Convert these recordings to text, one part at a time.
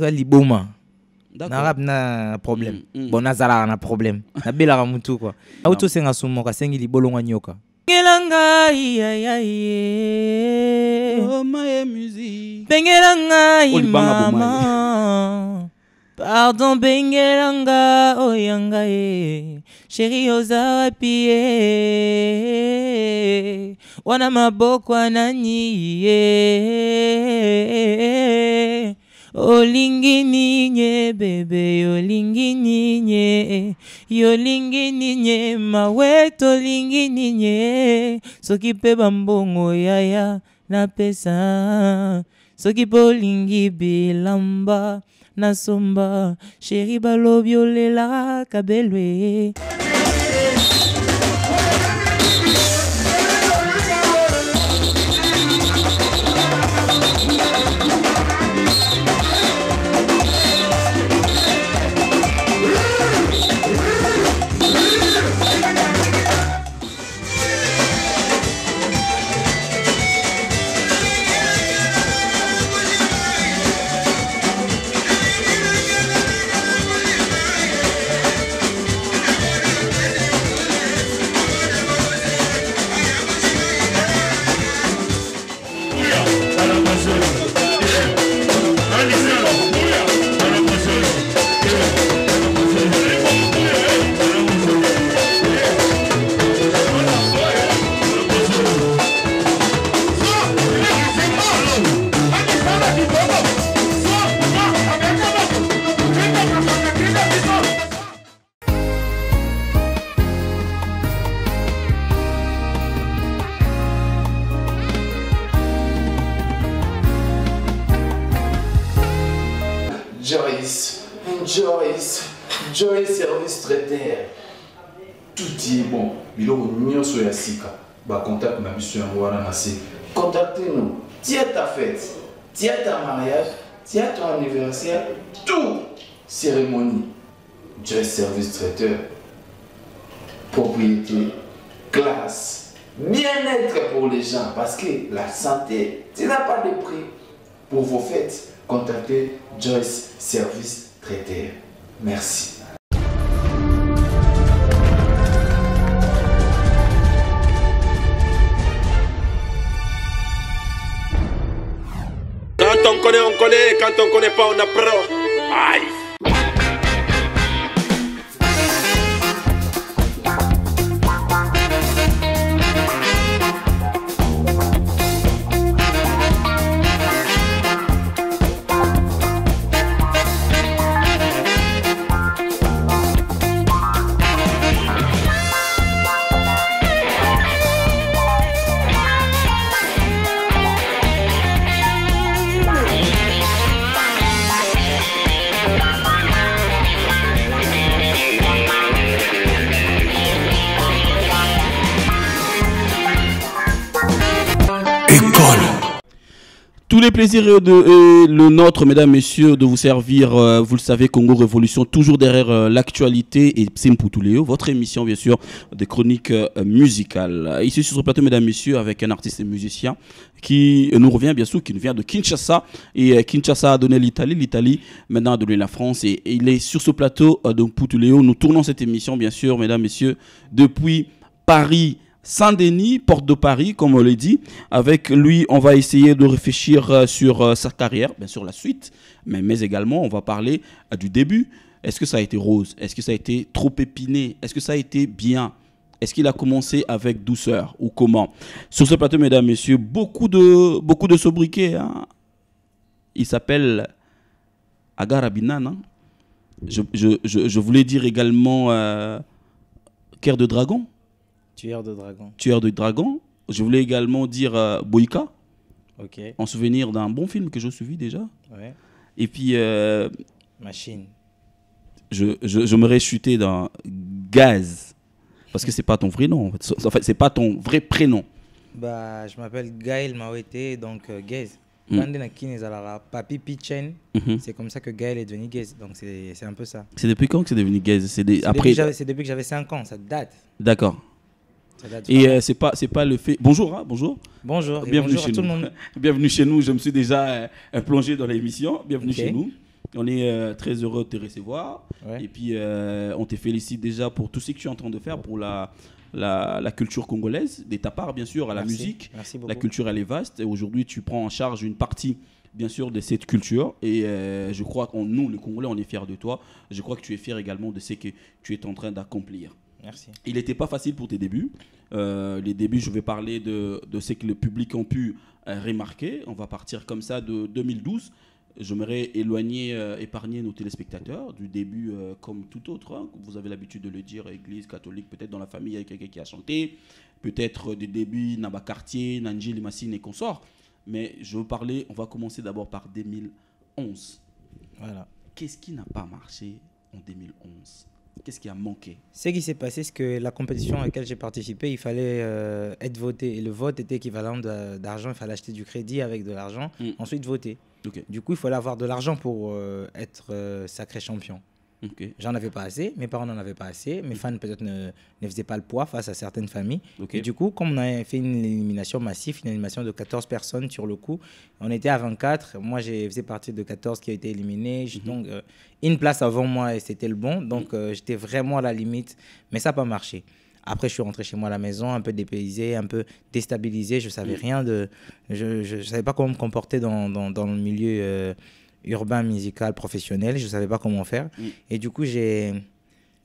eza liboma na arabe na problème mm, mm. bon nazalaka na problème nabelaka motu kua mm. auti osenga sumu moko asengi libolongwa nyoka bengela ngai ayaye oh, bengela ngai oh, mama pardon bengela nga oyanga oh, ye sheri oza wapi ye wana maboko anani ye olingi ninye bebe yolingi ninye yolingi ninye mawe tolingi ninye soki mpe bambongo yaya napesa soki mpe olingi bilamba nasomba sheri balobi olelaka belwe ta fête, tiens ton mariage, tiens ton anniversaire, tout cérémonie. Joyce service traiteur, propriété, classe, bien-être pour les gens, parce que la santé, tu n'as pas de prix. Pour vos fêtes, contactez Joyce Service Traiteur. Merci. Quand on connaît, on connaît. Quand on connaît pas, on apprend. Aïe. le plaisir de, le nôtre, mesdames, messieurs, de vous servir. Euh, vous le savez, Congo Révolution, toujours derrière euh, l'actualité et Mputuleo, votre émission, bien sûr, de chroniques euh, musicales. Ici, sur ce plateau, mesdames, messieurs, avec un artiste et musicien qui nous revient, bien sûr, qui vient de Kinshasa. Et Kinshasa a donné l'Italie, l'Italie maintenant a donné la France. Et, il est sur ce plateau de Poutuléo. Nous tournons cette émission, bien sûr, mesdames, messieurs, depuis Paris. Saint-Denis, porte de Paris, comme on l'a dit. Avec lui, on va essayer de réfléchir euh, sur euh, sa carrière, bien sûr la suite, mais, mais également on va parler euh, du début. Est-ce que ça a été rose Est-ce que ça a été trop épiné Est-ce que ça a été bien est-ce qu'il a commencé avec douceur ou comment Sur ce plateau, mesdames, messieurs, beaucoup de, beaucoup de sobriquets. Hein. Il s'appelle Agar Abinan. Hein. Je, voulais dire également Cœur de Dragon. Tueur de dragon. Tueur de dragon. Je voulais également dire euh, Boïka. Ok. En souvenir d'un bon film que je suivi déjà. Ouais. Et puis. Euh, Machine. Je, je, je me réchutais dans Gaz. Parce que c'est pas ton vrai nom. En fait, c'est pas ton vrai prénom. Bah, je m'appelle Gaël Mawete, donc euh, Gaz. Mm. Papi Pichen, mhm. c'est comme ça que Gaël est devenu Gaz. Donc c'est un peu ça. C'est depuis quand que c'est devenu Gaz C'est Depuis que j'avais 5 ans, ça date. D'accord. Et ah. euh, c'est pas c'est pas le fait. Bonjour, hein, bonjour. Bonjour. Bienvenue chez à tout Le monde. Bienvenue chez nous. Je me suis déjà euh, plongé dans l'émission. Bienvenue chez nous. On est euh, très heureux de te recevoir. Et puis on te félicite déjà pour tout ce que tu es en train de faire pour la la, culture congolaise, de ta part bien sûr à la musique. La culture elle est vaste et aujourd'hui tu prends en charge une partie bien sûr de cette culture et je crois qu'on nous les Congolais on est fiers de toi. Je crois que tu es fier également de ce que tu es en train d'accomplir. Il n'était pas facile pour tes débuts. Euh, les débuts, je vais parler de, ce que le public a pu euh, remarquer. On va partir comme ça de 2012. J'aimerais éloigner, euh, épargner nos téléspectateurs du début comme tout autre. Hein. Vous avez l'habitude de le dire, église catholique, peut-être dans la famille, il y a quelqu'un qui a chanté. Peut-être des débuts, Naba Cartier, Nanji, Limassine et consorts. Mais je veux parler, on va commencer d'abord par 2011. Voilà. Qu'est-ce qui n'a pas marché en 2011 ce qui a manqué Ce qui s'est passé, c'est que la compétition à laquelle j'ai participé, il fallait euh, être voté. Et le vote était équivalent d'argent. Il fallait acheter du crédit avec de l'argent, hmm. ensuite voter. Du coup, il fallait avoir de l'argent pour euh, être euh, sacré champion. J'en avais pas assez, mes parents n'en avaient pas assez, mes fans peut-être ne, ne, faisaient pas le poids face à certaines familles. Et du coup, comme on a fait une élimination massive, une élimination de 14 personnes sur le coup, on était à 24. Moi, j'ai faisais partie de 14 qui a été éliminé. Mhm. Donc, euh, une place avant moi et c'était le bon. Mhm. Donc, euh, j'étais vraiment à la limite, mais ça n'a pas marché. Après, je suis rentré chez moi à la maison, un peu dépaysé, un peu déstabilisé. Je ne savais mhm. rien de. Je ne savais pas comment me comporter dans, le milieu. Euh, urbain, musical, professionnel. Je ne savais pas comment faire. Mm. Et du coup, j'ai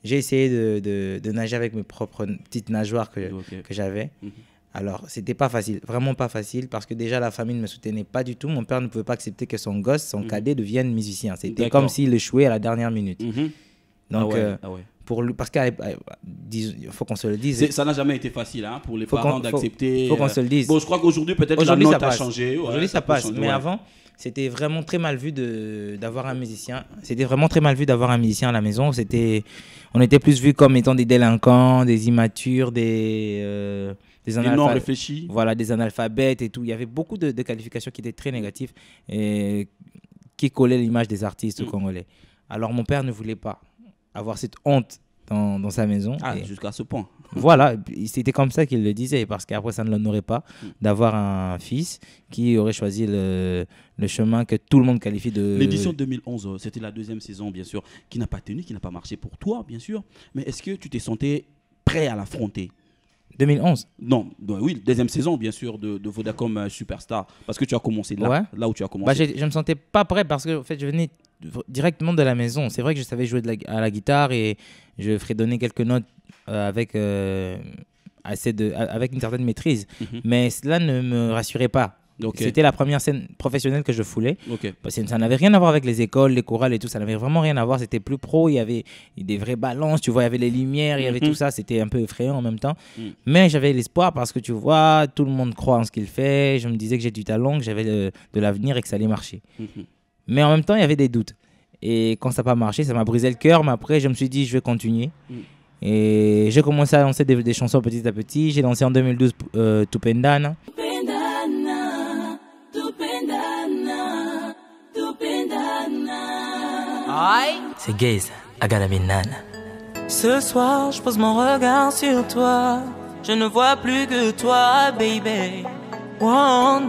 essayé de, de, nager avec mes propres petites nageoires que, que j'avais. Alors, mm-hmm. ce Alors, c'était pas facile, vraiment pas facile, parce que déjà la famille ne me soutenait pas du tout. Mon père ne pouvait pas accepter que son gosse, son mm-hmm. cadet, devienne musicien. C'était comme s'il échouait à la dernière minute. Mm-hmm. Donc, ah, euh, ah pour le, parce qu'il euh, faut qu'on se le dise. Ça n'a jamais été facile hein, pour les parents d'accepter. Faut, faut qu'on se le euh, dise. Bon, je crois qu'aujourd'hui, peut-être que ça, a changé changé. Aujourd'hui, ça, passe. mais avant, c'était vraiment très mal vu d'avoir un musicien. C'était vraiment très mal vu d'avoir un musicien à la maison. C'était, on était plus vu comme étant des délinquants, des immatures, des euh, Voilà, des analphabètes et tout. Il y avait beaucoup de, qualifications qui étaient très négatives et qui collaient l'image des artistes mm. congolais. Alors mon père ne voulait pas avoir cette honte dans, dans sa maison. Ah, jusqu'à ce point voilà, c'était comme ça qu'il le disait, parce qu'après, ça ne l'honorait pas mm. d'avoir un fils qui aurait choisi le, chemin que tout le monde qualifie de. L'édition 2011, euh, c'était la deuxième saison, bien sûr, qui n'a pas tenu, qui n'a pas marché pour toi, bien sûr. Mais est-ce que tu t'es senti prêt à l'affronter 2011 Non, bah oui, deuxième saison, bien sûr, de, Vodacom euh, Superstar, parce que tu as commencé là, là où tu as commencé. Bah, je ne me sentais pas prêt parce que en fait, je venais directement de la maison. C'est vrai que je savais jouer à la guitare et je ferais donner quelques notes euh, avec, euh, assez de, avec une certaine maîtrise, mhm. mais cela ne me rassurait pas. C'était la première scène professionnelle que je foulais. ça n'avait rien à voir avec les écoles, les chorales et tout. Ça n'avait vraiment rien à voir. C'était plus pro. Il y avait des vraies balances. Tu vois, il y avait les lumières, il y avait mhm. tout ça. C'était un peu effrayant en même temps. Mm. Mais j'avais l'espoir parce que tu vois, tout le monde croit en ce qu'il fait. Je me disais que j'ai du talent, que j'avais euh, de, l'avenir et que ça allait marcher. Mhm. Mais en même temps, il y avait des doutes. Et quand ça n'a pas marché, ça m'a brisé le cœur. Mais après, je me suis dit, je vais continuer. Mm. Et j'ai commencé à lancer des, chansons petit à petit. J'ai lancé en 2012 euh, Tupendana. Tupendana, Tupendana, Tupendana. C'est Gaze, Agalaminana. Ce soir, je pose mon regard sur toi. Je ne vois plus que toi, baby. One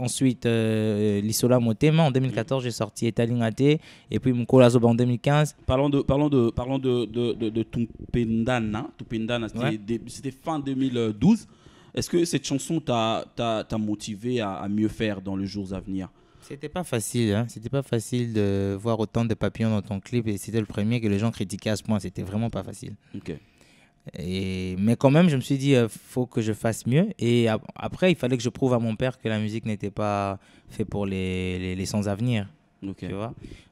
Ensuite, euh, l'Isola Motema en 2014, j'ai sorti Etalingate et puis Moukola Zoba en 2015. Parlons de, parlons de, parlons de, de, de, c'était fin 2012. Est-ce que cette chanson t'a motivé à, mieux faire dans les jours à venir c'était pas facile, hein. c'était pas facile de voir autant de papillons dans ton clip et c'était le premier que les gens critiquaient à ce point, c'était vraiment pas facile. Ok mais quand même, je me suis dit, il euh, faut que je fasse mieux. Et après, il fallait que je prouve à mon père que la musique n'était pas faite pour les, les, sans-avenir.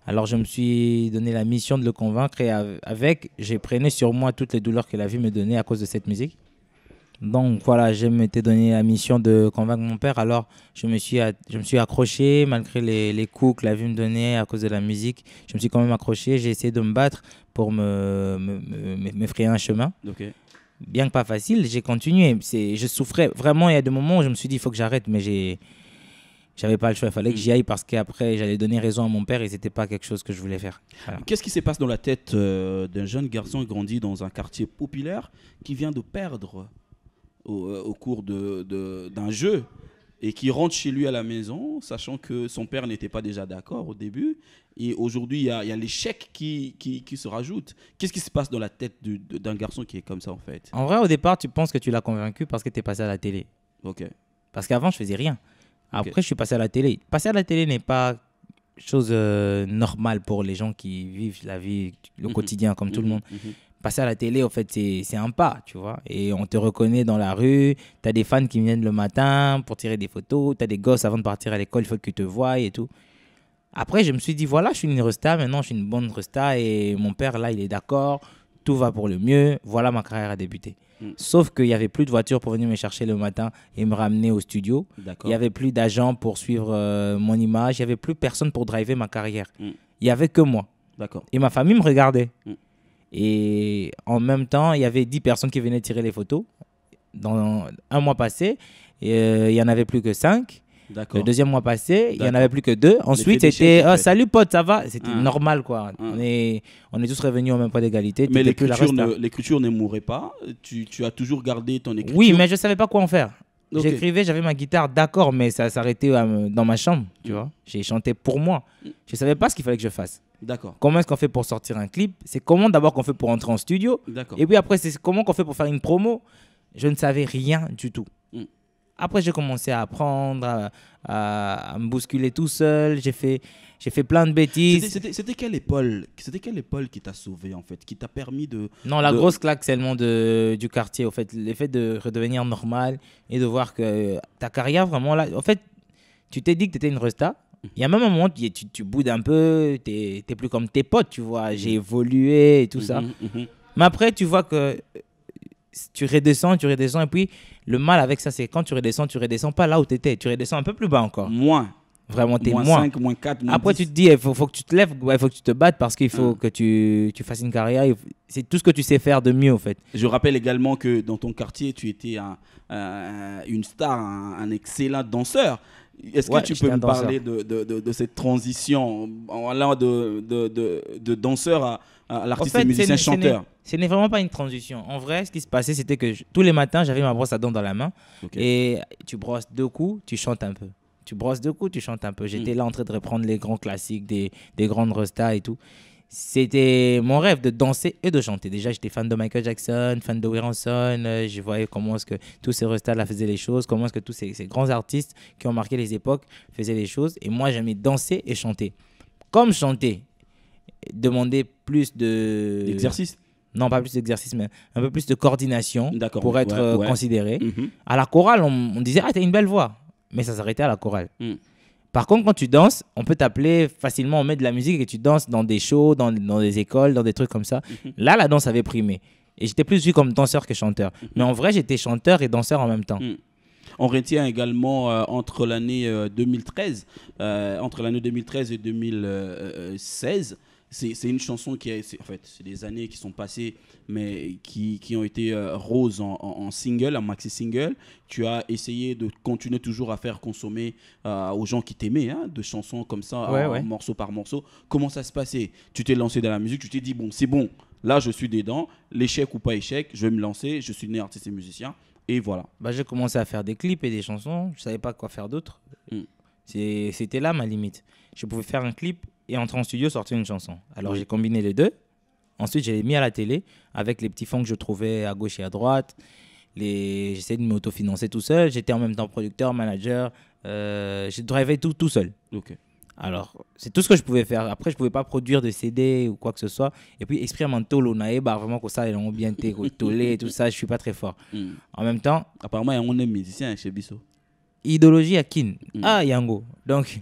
Alors, je me suis donné la mission de le convaincre et avec, j'ai prené sur moi toutes les douleurs que la vie me donnait à cause de cette musique. Donc voilà, je m'étais donné la mission de convaincre mon père. Alors je me suis, je me suis accroché malgré les, coups que la vie me donnait à cause de la musique. Je me suis quand même accroché. J'ai essayé de me battre pour me, me, me, frayer un chemin. Bien que pas facile, j'ai continué. Je souffrais vraiment. Il y a des moments où je me suis dit il faut que j'arrête, mais j'ai j'avais pas le choix, il fallait que j'y aille parce qu'après j'allais donner raison à mon père et c'était pas quelque chose que je voulais faire. Qu'est-ce qui se passe dans la tête euh, d'un jeune garçon grandi dans un quartier populaire qui vient de perdre euh, au, cours d'un de, jeu et qui rentre chez lui à la maison, sachant que son père n'était pas déjà d'accord au début. Et aujourd'hui, il y a, a l'échec qui, qui, se rajoute. Qu'est-ce qui se passe dans la tête d'un garçon qui est comme ça, en fait En vrai, au départ, tu penses que tu l'as convaincu parce que tu es passé à la télé. Ok. Parce qu'avant, je faisais rien. Après, je suis passé à la télé. Passer à la télé n'est pas chose euh, normale pour les gens qui vivent la vie, le mhm. quotidien, comme tout le mhm. monde. Mhm passer à la télé, en fait, c'est un pas, tu vois. Et on te reconnaît dans la rue, tu as des fans qui viennent le matin pour tirer des photos, tu as des gosses avant de partir à l'école, il faut qu'ils te voient et tout. Après, je me suis dit, voilà, je suis une resta, maintenant je suis une bonne resta et mon père, là, il est d'accord, tout va pour le mieux, voilà ma carrière a débuté. Hmm. Sauf qu'il n'y avait plus de voiture pour venir me chercher le matin et me ramener au studio. Il n'y avait plus d'agents pour suivre euh, mon image, il n'y avait plus personne pour driver ma carrière. Hmm. Il y n'y avait que moi. Et ma famille me regardait. Hmm. Et en même temps, il y avait 10 personnes qui venaient tirer les photos. Dans un mois passé, euh, il y n'y en avait plus que 5. Le deuxième mois passé, il n'y en avait plus que 2. Ensuite, c'était oh, Salut pote, ça va C'était mmh. normal quoi. Mmh. On, est, on est tous revenus au même point d'égalité. Mais l'écriture ne, ne mourrait pas. Tu, tu, as toujours gardé ton écriture. Oui, mais je ne savais pas quoi en faire. J'écrivais, j'avais ma guitare, d'accord, mais ça s'arrêtait euh, dans ma chambre, tu vois. J'ai chanté pour moi. Je savais pas ce qu'il fallait que je fasse. D'accord. Comment est-ce qu'on fait pour sortir un clip C'est comment d'abord qu'on fait pour entrer en studio D'accord. Et puis après, c'est comment qu'on fait pour faire une promo Je ne savais rien du tout. Après, j'ai commencé à apprendre, à, me bousculer tout seul. J'ai fait, j'ai fait plein de bêtises. C'était quelle épaule C'était quelle épaule qui t'a sauvé en fait, qui t'a permis de Non, la grosse claque seulement de euh, du quartier. En fait, l'effet de redevenir normal et de voir que ta carrière vraiment là. En fait, tu t'es dit que tu étais une resta. Mhm. Il y a même un moment, où tu, tu boudes un peu, tu n'es plus comme tes potes, tu vois. J'ai mhm. évolué et tout ça. Mhm, Mais après, tu vois que tu redescends, tu redescends. Et puis, le mal avec ça, c'est quand tu redescends, tu redescends pas là où tu étais. Tu redescends un peu plus bas encore. Moins. Vraiment, t'es moins. Moins 5, moins 4, moins Après, tu te dis, il eh, faut, faut, que tu te lèves, il faut que tu te battes parce qu'il faut hein. que tu, tu, fasses une carrière. C'est tout ce que tu sais faire de mieux, en fait. Je rappelle également que dans ton quartier, tu étais un, une star, un, excellent danseur. Est-ce que tu peux me parler de, de, cette transition là, de, de danseur à l'artiste en fait, musicien chanteur. Ce n'est vraiment pas une transition. En vrai, ce qui se passait, c'était que tous les matins, j'avais ma brosse à dents dans la main et tu brosses deux coups, tu chantes un peu. Tu brosses deux coups, tu chantes un peu. Hmm. J'étais là en train de reprendre les grands classiques des, grandes restas et tout c'était mon rêve de danser et de chanter. Déjà, j'étais fan de Michael Jackson, fan de Wilson. Euh, je voyais comment est-ce que tous ces restas là faisaient les choses, comment est-ce que tous ces, ces, grands artistes qui ont marqué les époques faisaient les choses. Et moi, j'aimais danser et chanter. Comme chanter, demander plus de. D'exercice non pas plus d'exercice, mais un peu plus de coordination pour être euh, considéré. Mm-hmm. À la chorale, on, disait, ah, t'as une belle voix, mais ça s'arrêtait à la chorale. Mm. Par contre, quand tu danses, on peut t'appeler facilement, on met de la musique et tu danses dans des shows, dans, des écoles, dans des trucs comme ça. Mm-hmm. Là, la danse avait primé. Et j'étais plus vu comme danseur que chanteur. Mm-hmm. Mais en vrai, j'étais chanteur et danseur en même temps. Mm. On retient également euh, entre l'année 2013, euh, entre l'année 2013 et 2016, c'est une chanson qui a... en fait, c'est des années qui sont passées, mais qui, ont été euh, roses en, single, en maxi single. Tu as essayé de continuer toujours à faire consommer euh, aux gens qui t'aimaient, hein, de chansons comme ça, morceau par morceau. Comment ça se passait Tu t'es lancé dans la musique, tu t'es dit, bon, c'est bon, là je suis dedans, l'échec ou pas échec, je vais me lancer, je suis né artiste et musicien, et voilà. Bah, j'ai commencé à faire des clips et des chansons, je savais pas quoi faire d'autre. Hmm. C'était là ma limite. Je pouvais faire un clip, et entrer en studio, sortir une chanson. Alors j'ai combiné les deux. Ensuite, j'ai mis à la télé avec les petits fonds que je trouvais à gauche et à droite. Les... J'essayais de m'autofinancer tout seul. J'étais en même temps producteur, manager. j'ai euh, je tout, tout seul. Alors, c'est tout ce que je pouvais faire. Après, je pouvais pas produire de CD ou quoi que ce soit. Et puis, expérimental, on bah vraiment que ça, ils ont bien été tout ça. Je suis pas très fort. Hmm. En même temps. Apparemment, on un musicien chez Bissot. Idéologie à Kin. Hmm. Ah, Yango. Donc,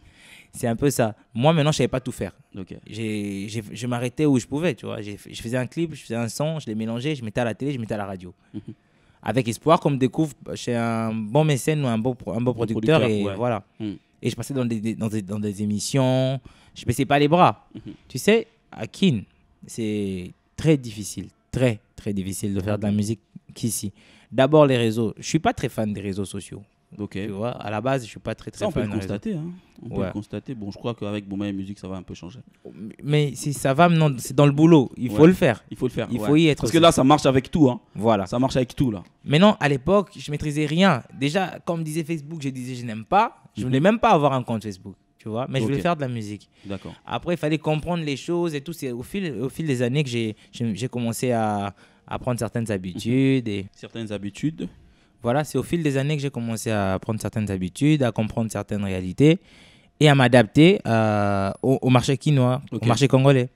c'est un peu ça. Moi, maintenant, je savais pas tout faire. donc je m'arrêtais où je pouvais, tu vois. je faisais un clip, je faisais un son, je les mélangeais, je mettais à la télé, je mettais à la radio. Avec espoir qu'on me découvre chez un bon mécène ou un bon, un bon producteur, et voilà. Hmm. Et je passais dans des, dans des, dans des émissions, je baissais pas les bras. Hmm. Tu sais, à Kin, c'est très difficile, très, très difficile de faire de la musique qu'ici. D'abord, les réseaux. Je suis pas très fan des réseaux sociaux. Ok, Tu vois, à la base, je suis pas très très ça, on Peut le constater, hein. On peut le constater. Bon, je crois qu'avec Bombay et musique, ça va un peu changer. Mais si ça va, c'est dans le boulot. Il faut le faire. Il faut le faire. Il faut y être. Parce que là, ça marche avec tout. Hein. Voilà. Ça marche avec tout là. Mais non, à l'époque, je maîtrisais rien. Déjà, comme disait Facebook, je disais je n'aime pas. Je mhm. voulais même pas avoir un compte Facebook. Tu vois, mais je voulais faire de la musique. D'accord. Après, il fallait comprendre les choses et tout. C'est au fil, au fil des années que j'ai commencé à, à prendre certaines mhm. habitudes. Et... Certaines habitudes voilà, c'est au fil des années que j'ai commencé à prendre certaines habitudes, à comprendre certaines réalités et à m'adapter euh, au, marché quinois, au marché congolais.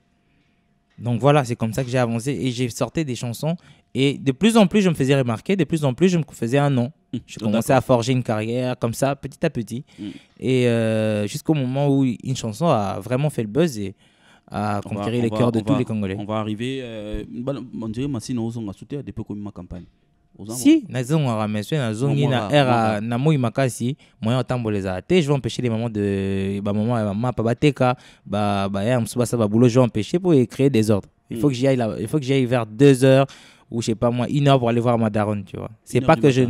Donc voilà, c'est comme ça que j'ai avancé et j'ai sorti des chansons. Et de plus en plus, je me faisais remarquer, de plus en plus, je me faisais un nom. Mmh, je commençais à forger une carrière comme ça, petit à petit. Mmh. Et euh, jusqu'au moment où une chanson a vraiment fait le buzz et a conquéré les cœurs de tous les Congolais. On va arriver. Euh, on dirait que ma campagne si nazongwaka mesu nazongi na era na moi makasi moyen otambola ezala te je vais empêcher les mamans de bamama ya bamapa bateka baya mosusu basala baboulot je vais empêcher pour créer des ordres il faut que j'y aille il faut que j'y aille vers deux heures ou je sais pas moi une heure pour aller voir ma daronne tu vois c'est pas que je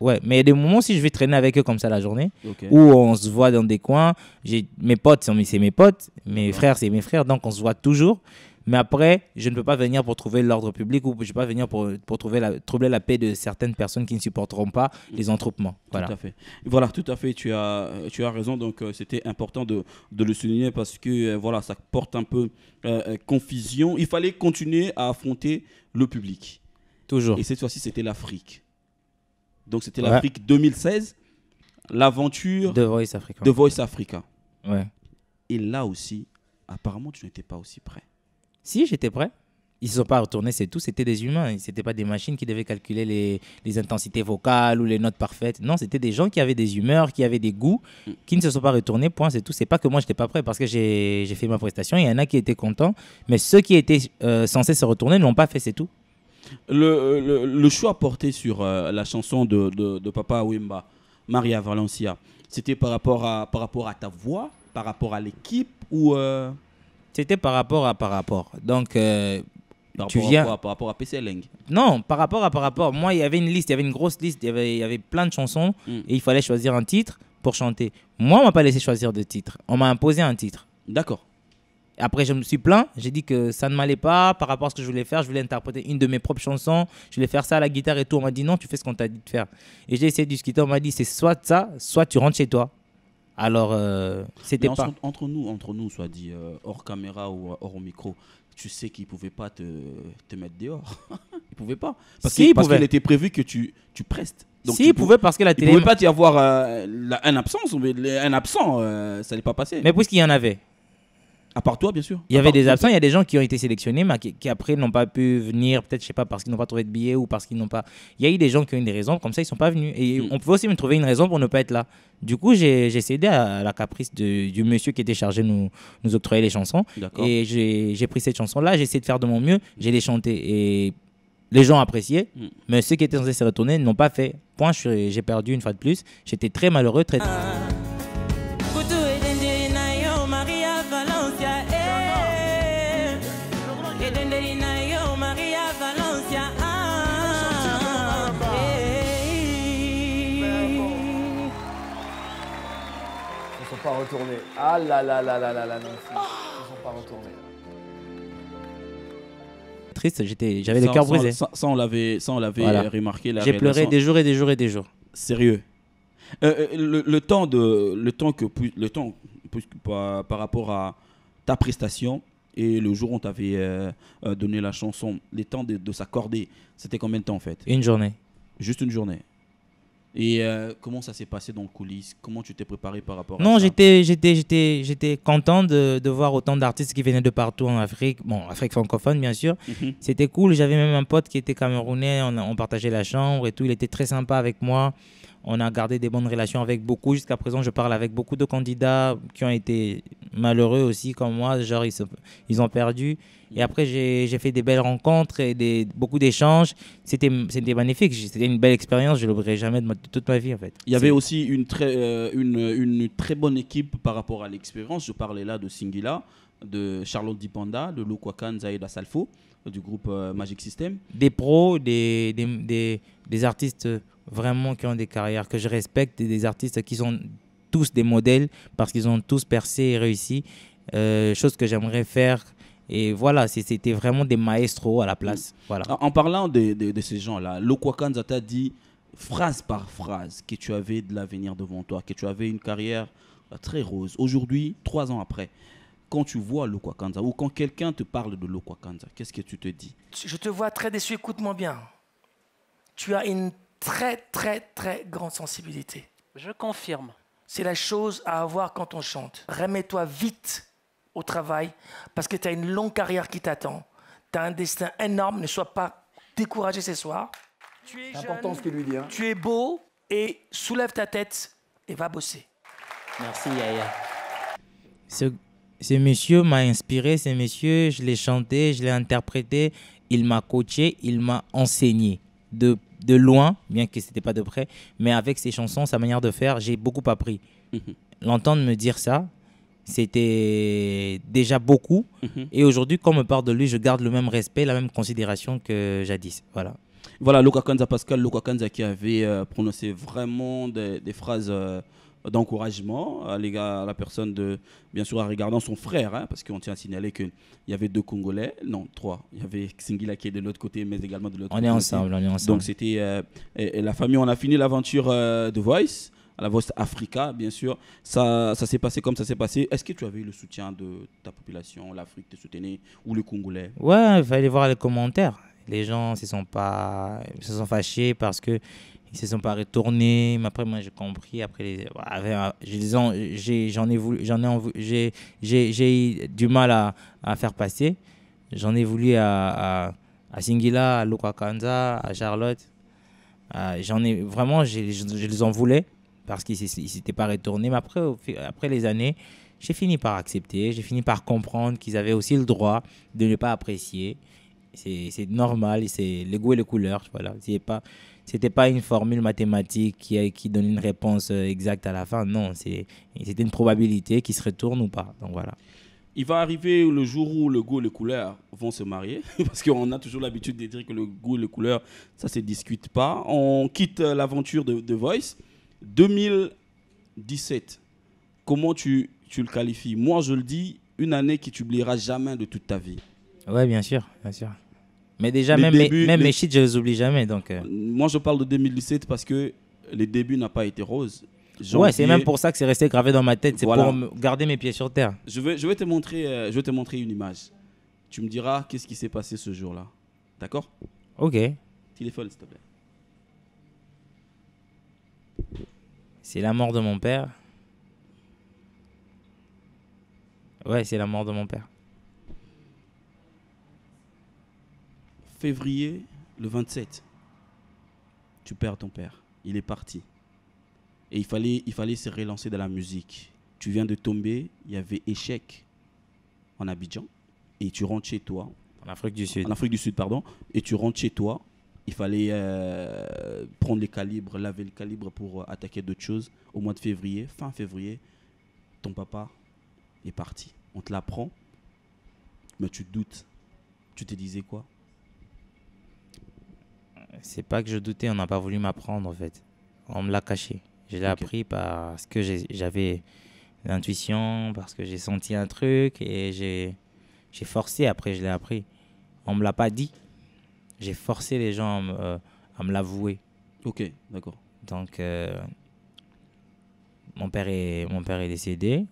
Ouais, mais il y a des moments si je vais traîner avec eux comme ça la journée, okay. où on se voit dans des coins. J'ai mes potes, c'est mes potes, mes ouais. frères, c'est mes frères, donc on se voit toujours. Mais après, je ne peux pas venir pour trouver l'ordre public ou je ne peux pas venir pour, trouver la, troubler la paix de certaines personnes qui ne supporteront pas les entroupements. Voilà. Tout à fait. Voilà, tout à fait. Tu as, tu as raison. Donc, euh, c'était important de, le souligner parce que euh, voilà, ça porte un peu euh, confusion. Il fallait continuer à affronter le public. Toujours. Et cette fois-ci, c'était l'Afrique. Donc, c'était l'Afrique 2016, l'aventure de Voice Africa. De Voice Africa. Ouais. Et là aussi, apparemment, tu n'étais pas aussi prêt. Si, j'étais prêt. Ils ne sont pas retournés, c'est tout. C'était des humains. Ce n'était pas des machines qui devaient calculer les, intensités vocales ou les notes parfaites. Non, c'était des gens qui avaient des humeurs, qui avaient des goûts, qui ne se sont pas retournés. Point, c'est tout. C'est pas que moi, je n'étais pas prêt parce que j'ai fait ma prestation. Il y en a qui étaient contents, mais ceux qui étaient euh, censés se retourner ne l'ont pas fait, c'est tout. Le, euh, choix porté sur euh, la chanson de, Papa Wimba, Maria Valencia, c'était par, rapport à, par rapport à ta voix, par rapport à l'équipe ou. C'était par rapport à par rapport. Donc, euh, par tu rapport viens. À par rapport à PC Non, par rapport à par rapport. Moi, il y avait une liste, il y avait une grosse liste, il y avait, il y avait plein de chansons mm. et il fallait choisir un titre pour chanter. Moi, on m'a pas laissé choisir de titre. On m'a imposé un titre. D'accord. Après, je me suis plaint. J'ai dit que ça ne m'allait pas par rapport à ce que je voulais faire. Je voulais interpréter une de mes propres chansons. Je voulais faire ça à la guitare et tout. On m'a dit non, tu fais ce qu'on t'a dit de faire. Et j'ai essayé de discuter. On m'a dit c'est soit ça, soit tu rentres chez toi. Alors, euh, c'était Entre nous, entre nous, soit dit, euh, hors caméra ou euh, hors micro, tu sais qu'il ne pouvait pas te, te mettre dehors. il pouvait pas. Parce qu'il était prévu que tu, tu prestes. Donc il pouvait parce que la télé. pouvait pas y avoir un absence, un absent, ça n'est pas passé. Mais puisqu'il y en avait, à part toi, bien sûr. Il y avait des absents, il y a des gens qui ont été sélectionnés, mais qui, après n'ont pas pu venir, peut-être, je sais pas, parce qu'ils n'ont pas trouvé de billet ou parce qu'ils n'ont pas. Il y a eu des gens qui ont eu des raisons, comme ça, ils sont pas venus. Et hmm. on peut aussi me trouver une raison pour ne pas être là. Du coup, j'ai cédé à la caprice du monsieur qui était chargé de nous, octroyer les chansons. Et j'ai pris cette chanson-là, j'ai essayé de faire de mon mieux, j'ai les chanté. Et les gens appréciaient, hmm. mais ceux qui étaient censés se retourner n'ont pas fait. Point, j'ai perdu une fois de plus. J'étais très malheureux, très. très Ah là là là là là non, ne sont pas retournés. Triste, j'étais, j'avais le cœur brisé. on l'avait, on remarqué. la J'ai pleuré des jours et des jours et des jours. Sérieux. Euh, euh, le, temps de, le temps que, le temps, puisque par, par rapport à ta prestation et le jour où on t'avait euh, donné la chanson, les temps de, de s'accorder, c'était combien de temps en fait Une journée. Juste une journée. Et euh, comment ça s'est passé dans le coulisses Comment tu t'es préparé par rapport non, à ça Non, j'étais, j'étais content de, de, voir autant d'artistes qui venaient de partout en Afrique. Bon, Afrique francophone, bien sûr. Mhm. C'était cool. J'avais même un pote qui était camerounais. On, on, partageait la chambre et tout. Il était très sympa avec moi. On a gardé des bonnes relations avec beaucoup. Jusqu'à présent, je parle avec beaucoup de candidats qui ont été malheureux aussi, comme moi. Genre, ils, ont perdu. Et après, j'ai fait des belles rencontres et beaucoup d'échanges. C'était magnifique. C'était une belle expérience. Je ne l'oublierai jamais de, toute ma vie, en fait. Il y avait aussi euh, une très, bonne équipe par rapport à l'expérience. Je parlais là de Singila, de Charlotte Dipanda, de Lou Kwakan, Zaïda Salfo, du groupe euh, Magic System. Des pros, des artistes vraiment qui ont des carrières que je respecte, des artistes qui sont tous des modèles parce qu'ils ont tous percé et réussi, euh, chose que j'aimerais faire. Et voilà, c'était vraiment des maestros à la place. Voilà. En parlant de, de, ces gens-là, Lokwakanza t'a dit phrase par phrase que tu avais de l'avenir devant toi, que tu avais une carrière très rose. Aujourd'hui, trois ans après, quand tu vois Lokwakanza ou quand quelqu'un te parle de Lokwakanza, qu'est-ce que tu te dis Je te vois très déçu, écoute-moi bien. Tu as une très, très, très grande sensibilité. Je confirme. C'est la chose à avoir quand on chante. Remets-toi vite au travail parce que tu as une longue carrière qui t'attend. Tu as un destin énorme, ne sois pas découragé ce soir. Tu es important hein. Tu es beau et soulève ta tête et va bosser. Merci Yaya. Ce, ce monsieur m'a inspiré, ce monsieur, je l'ai chanté, je l'ai interprété, il m'a coaché, il m'a enseigné de, loin, bien que ce n'était pas de près, mais avec ses chansons, sa manière de faire, j'ai beaucoup appris. Mhm. L'entendre me dire ça, c'était déjà beaucoup. Mhm. Et aujourd'hui, quand on me parle de lui, je garde le même respect, la même considération que jadis. Voilà. Voilà, Luca Kanza Pascal, Luca Kanza qui avait euh, prononcé vraiment des, phrases. Euh, d'encouragement à, la personne, de, bien sûr, en regardant son frère, hein, parce qu'on tient à signaler qu'il y avait deux Congolais, non, trois. Il y avait Singila qui est de l'autre côté, mais également de l'autre côté. On est ensemble, on est ensemble. Donc c'était euh, et, la famille, on a fini l'aventure euh, de Voice à la Voice Africa, bien sûr. Ça, ça s'est passé comme ça s'est passé. Est-ce que tu avais eu le soutien de ta population, l'Afrique te soutenait ou le Congolais Ouais, il fallait voir les commentaires. Les gens se sont pas, se sont fâchés parce que ils se sont pas retournés. Mais après, moi, j'ai compris. Après, les, j'en ai, voulu, j'en ai, j'ai j'ai, j'ai, eu du mal à, à faire passer. J'en ai voulu à, à, à Singila, à Lukakanza, à Charlotte. Euh, j'en ai vraiment, je, les en voulais parce qu'ils ne s'étaient pas retournés. Mais après, après les années, j'ai fini par accepter, j'ai fini par comprendre qu'ils avaient aussi le droit de ne pas apprécier. C'est normal, c'est le goût et les couleurs. Voilà. C'est pas, c'était pas une formule mathématique qui, qui donne une réponse euh, exacte à la fin. Non, c'est une probabilité qui se retourne ou pas. Donc voilà. Il va arriver le jour où le goût et les couleurs vont se marier, parce qu'on a toujours l'habitude de dire que le goût et les couleurs, ça ne se discute pas. On quitte euh, l'aventure de Voice. 2017, comment tu, tu le qualifies Moi, je le dis, une année que tu n'oublieras jamais de toute ta vie. Oui, bien sûr, bien sûr. Mais déjà, même, même les... je les oublie jamais. Donc, euh. Moi, je parle de 2017 parce que les débuts n'ont pas été roses. Ouais, c'est même pour ça que c'est resté gravé dans ma tête. C'est pour garder mes pieds sur terre. Je vais, je, vais te montrer, euh, je vais te montrer une image. Tu me diras qu'est-ce qui s'est passé ce jour-là. D'accord Ok. Téléphone, s'il te plaît. C'est la mort de mon père. Ouais, c'est la mort de mon père. février, le 27, tu perds ton père. Il est parti. Et il fallait, il fallait se relancer dans la musique. Tu viens de tomber, il y avait échec en Abidjan. Et tu rentres chez toi. En Afrique du Sud. En Afrique du Sud, pardon. Et tu rentres chez toi. Il fallait euh, prendre les calibres, laver le calibre pour euh, attaquer d'autres choses. Au mois de février, fin février, ton papa est parti. On te l'apprend, mais tu doutes. Tu te disais quoi c'est pas que je doutais, on n'a pas voulu m'apprendre en fait. On me l'a caché. Je l'ai appris parce que j'avais l'intuition, parce que j'ai senti un truc et j'ai forcé. Après, je l'ai appris. On me l'a pas dit. J'ai forcé les gens à me, me l'avouer. Ok, d'accord. Donc, euh, mon, père est, mon père est décédé.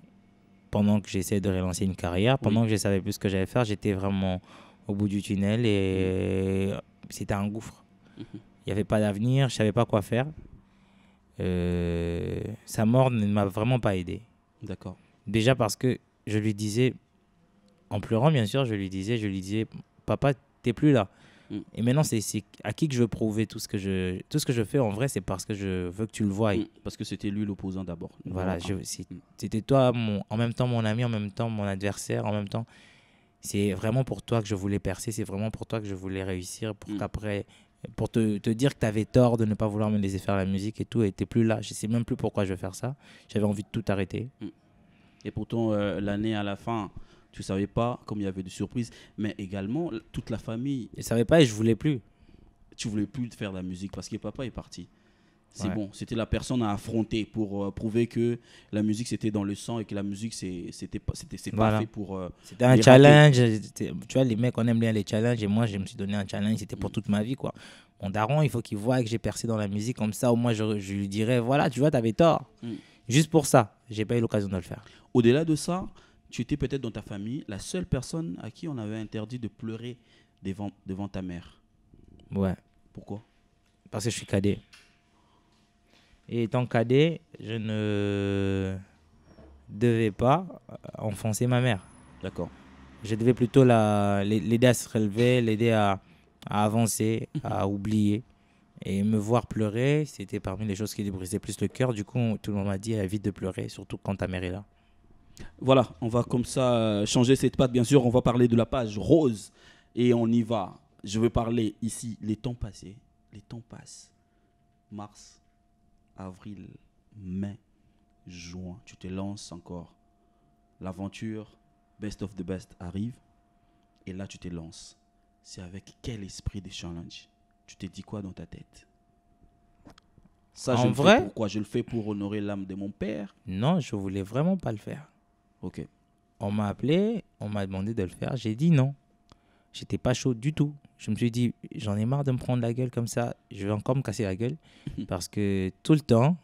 Pendant que j'essayais de relancer une carrière, pendant que je savais plus ce que j'allais faire, j'étais vraiment au bout du tunnel et c'était un gouffre. Mhm. Il n'y avait pas d'avenir, je savais pas quoi faire. Euh, sa mort ne m'a vraiment pas aidé. D'accord. Déjà parce que je lui disais, en pleurant bien sûr, je lui disais, je lui disais, papa, t'es plus là. Mm. Et maintenant, c'est à qui que je veux prouver tout ce que je, tout ce que je fais en vrai, c'est parce que je veux que tu le voyes. Mm. Parce que c'était lui l'opposant d'abord. Voilà, mm. c'était toi, mon, en même temps mon ami, en même temps mon adversaire, en même temps. C'est vraiment pour toi que je voulais percer, c'est vraiment pour toi que je voulais réussir, pour qu'après pour te, dire que tu avais tort de ne pas vouloir me laisser faire la musique et tout, et t'es plus là. Je sais même plus pourquoi je vais faire ça. J'avais envie de tout arrêter. Et pourtant, euh, l'année à la fin, tu savais pas, comme il y avait des surprises, mais également toute la famille. Je savais pas et je voulais plus. Tu voulais plus faire de la musique parce que papa est parti. C'est bon. C'était la personne à affronter pour euh, prouver que la musique c'était dans le sang et que la musique c'était pas, pas fait pour. Euh, c'était un challenge. Tu vois, les mecs, on aime bien les challenges et moi, je me suis donné un challenge. C'était pour mm. toute ma vie, quoi. Mon daron, il faut qu'il voit que j'ai percé dans la musique. Comme ça, au moins, je, lui dirais voilà, tu vois, t'avais tort. Mm. Juste pour ça, j'ai pas eu l'occasion de le faire. Au-delà de ça, tu étais peut-être dans ta famille la seule personne à qui on avait interdit de pleurer devant, devant ta mère. Ouais. Pourquoi Parce que je suis cadet. Et étant cadet, je ne devais pas euh, enfoncer ma mère. D'accord. Je devais plutôt l'aider à se relever, l'aider à, avancer, à mhm. oublier. Et me voir pleurer, c'était parmi les choses qui lui brisaient plus le cœur. Du coup, tout le monde m'a dit évite de pleurer, surtout quand ta mère est là. Voilà, on va comme ça euh, changer cette patte. Bien sûr, on va parler de la page rose et on y va. Je vais parler ici. Les temps passés, les temps passent. Mars, avril, mai, juin. Tu te lances encore. L'aventure Best of the Best arrive. Et là, tu te lances. C'est avec quel esprit de challenge Tu te dis quoi dans ta tête ça, vrai, pourquoi je le fais pour honorer l'âme de mon père Non, je voulais vraiment pas le faire. Ok. On m'a appelé, on m'a demandé de le faire, j'ai dit non. J'étais pas chaud du tout je me suis dit, j'en ai marre de me prendre la gueule comme ça, je vais encore me casser la gueule. Parce que tout le temps,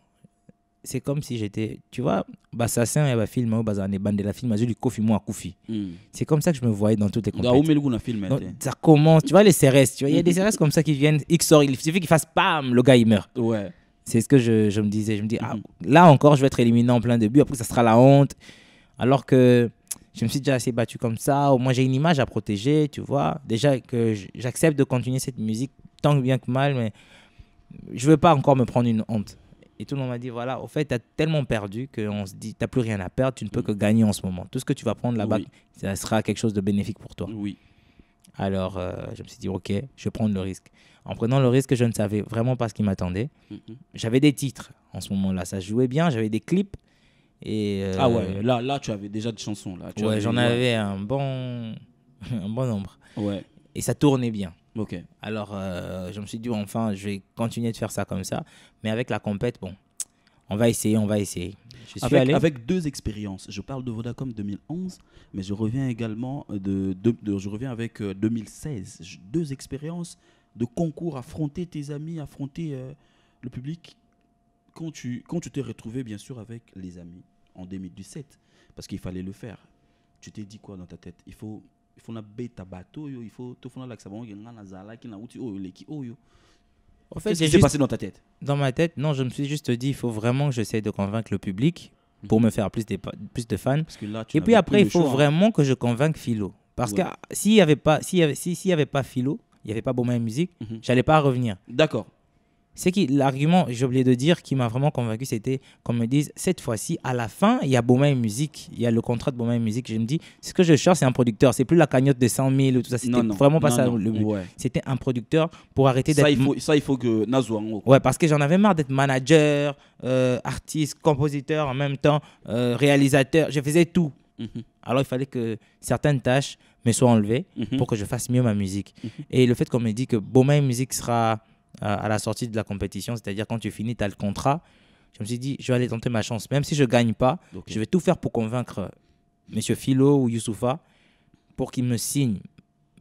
c'est comme si j'étais, tu vois, Bassassin et film, ou de la film, du Kofi moi hmm. C'est comme ça que je me voyais dans toutes les compétitions. ça commence, tu vois, les CRS, tu vois, il y a des CRS comme ça qui viennent, XOR, il suffit qu'ils fassent pam, le gars il meurt. Ouais. C'est ce que je, me disais. Je me dis, ah, hmm. là encore, je vais être éliminé en plein début, après ça sera la honte. Alors que je me suis déjà assez ah, battu comme ça, au moins j'ai une image à protéger, tu vois. Déjà que j'accepte de continuer cette musique tant bien que mal, mais je ne veux pas encore me prendre une honte. Et tout le monde m'a dit, voilà, au fait, tu as tellement perdu qu'on se dit, tu n'as plus rien à perdre, tu ne peux mm. que gagner en ce moment. Tout ce que tu vas prendre là-bas, ça sera quelque chose de bénéfique pour toi. Oui. Alors, euh, je me suis dit, ok, je vais prendre le risque. En prenant le risque, je ne savais vraiment pas ce qui m'attendait. Mm-hmm. J'avais des titres en ce moment-là, ça jouait bien, j'avais des clips, et ah ouais, euh, là, là, tu avais déjà des chansons. Là. Tu ouais, j'en avais un bon, un bon nombre. Ouais. Et ça tournait bien. Ok. Alors, euh, je me suis dit, enfin, je vais continuer de faire ça comme ça. Mais avec la compète, bon, on va essayer, on va essayer. Je suis avec, avec deux expériences. Je parle de Vodacom 2011, mais je reviens également euh, de, de, je reviens avec 2016. Deux expériences de concours, affronter tes amis, affronter le public quand tu, quand tu t'es retrouvé, bien sûr, avec les amis en 2017, parce qu'il fallait le faire, tu t'es dit quoi dans ta tête Il faut il faut na beta bateau il faut tout faire l'accès bon ngana na zala qui na outi oh leki oh yo en fait qu'est-ce qui s'est passé dans ta tête dans ma tête non je me suis juste dit il faut vraiment que j'essaie de convaincre le public pour mhm. me faire plus de, plus de fans. et puis après, il faut vraiment que je convainque Philo. Parce que s'il y avait, pas, y avait, y avait pas Philo, il y avait pas Boma et Musique, mhm. j'allais pas revenir. D'accord. C'est qui l'argument, j'ai oublié de dire, qui m'a vraiment convaincu, c'était qu'on me dise cette fois-ci, à la fin, il y a Boma et Musique, il y a le contrat de Boma et Musique. Je me dis, ce que je cherche, c'est un producteur. C'est plus la cagnotte de 100 000 ou tout ça. C'était vraiment pas ça le C'était un producteur pour arrêter d'être. Ça, il faut, ça, il faut que Ouais, parce que j'en avais marre d'être manager, euh, artiste, compositeur en même temps, euh, réalisateur. Je faisais tout. Mhm. Alors il fallait que certaines tâches me soient enlevées mhm. pour que je fasse mieux ma musique. Mhm. Et le fait qu'on me dit que Boma et Musique sera euh, à la sortie de la compétition, c'est-à-dire quand tu finis, tu as le contrat. Je me suis dit, je vais aller tenter ma chance. Même si je ne gagne pas, je vais tout faire pour convaincre euh, M. Philo ou Youssoufa pour qu'il me signe.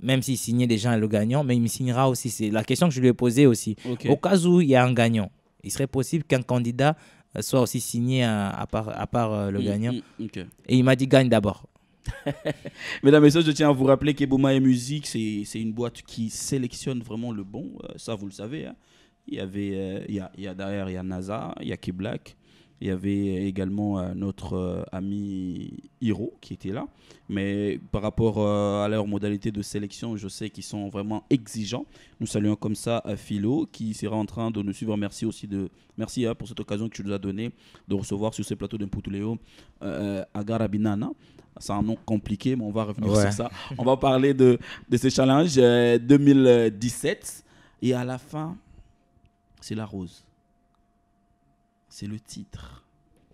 Même s'il signait déjà le gagnant, mais il me signera aussi. C'est la question que je lui ai posée aussi. Au cas où il y a un gagnant, il serait possible qu'un candidat euh, soit aussi signé à, part, à part le mm, gagnant. Mm, Et il m'a dit gagne d'abord. Mesdames et messieurs, je tiens à vous rappeler que Bouma et Musique, c'est une boîte qui sélectionne vraiment le bon. Euh, ça, vous le savez. Hein. Il y avait, euh, il, y a, derrière, il y a NASA, il y a Key Black, il y avait également notre euh, ami Hiro qui était là. Mais par rapport euh, à leur modalité de sélection, je sais qu'ils sont vraiment exigeants. Nous saluons comme ça euh, Philo qui sera en train de nous suivre. Merci aussi de merci hein, pour cette occasion que tu nous as donnée de recevoir sur ce plateau de euh, Agarabinana. c'est un nom compliqué, mais on va revenir sur ça. On va parler de, de ce challenge 2017. Et à la fin, c'est la rose c'est le titre.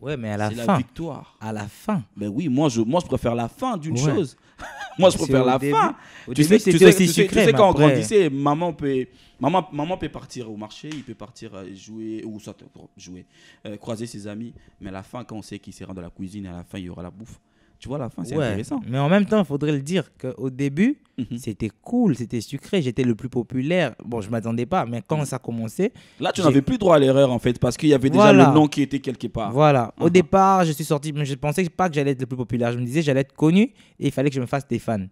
Ouais, mais à la fin. la victoire. À la fin. oui, moi je, moi, je préfère la fin d'une chose. moi, je préfère la fin. tu, sais, quand on grandissait, maman peut, maman, peut partir au marché, il peut partir euh, jouer, ou soit euh, jouer, euh, croiser ses amis. Mais à la fin, quand on sait qu'il sera dans la cuisine, à la fin, il y aura la bouffe tu vois, la fin, c'est intéressant. Mais en même temps, il faudrait le dire qu'au début, mhm. c'était cool, c'était sucré, j'étais le plus populaire. Bon, je ne m'attendais pas, mais quand mhm. ça commençait. Là, tu n'avais plus droit à l'erreur, en fait, parce qu'il y avait déjà le nom qui était quelque part. Voilà. Au uh-huh. départ, je suis sorti, mais je ne pensais pas que j'allais être le plus populaire. Je me disais, j'allais être connu et il fallait que je me fasse des fans.